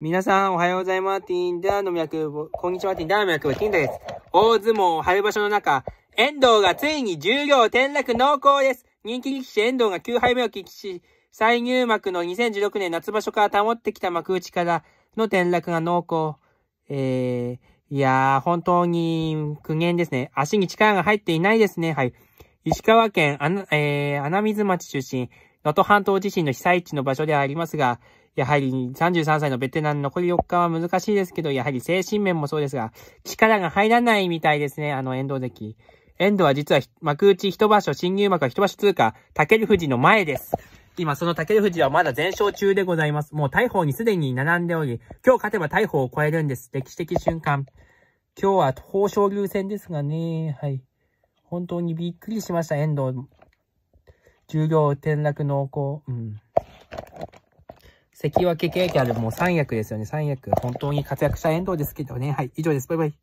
皆さん、おはようございます。ティンダーの脈、こんにちは、ティンダーの脈、ティンダです。大相撲春場所の中、遠藤がついに十両転落濃厚です。人気力士遠藤が9敗目を喫し、再入幕の2016年夏場所から保ってきた幕内からの転落が濃厚。えー、いやー、本当に苦言ですね。足に力が入っていないですね。はい。石川県、あえー、穴水町出身、能登半島地震の被災地の場所ではありますが、やはり33歳のベテラン残り4日は難しいですけど、やはり精神面もそうですが、力が入らないみたいですね、あの遠藤関。遠藤は実は幕内一場所、新入幕は一場所通過、竹富士の前です。今その竹富士はまだ全勝中でございます。もう大砲にすでに並んでおり、今日勝てば大砲を超えるんです。歴史的瞬間。今日は豊昇龍戦ですがね、はい。本当にびっくりしました、遠藤。重量転落濃厚。うん。関脇経験あるもう三役ですよね。三役。本当に活躍した遠藤ですけどね。はい。以上です。バイバイ。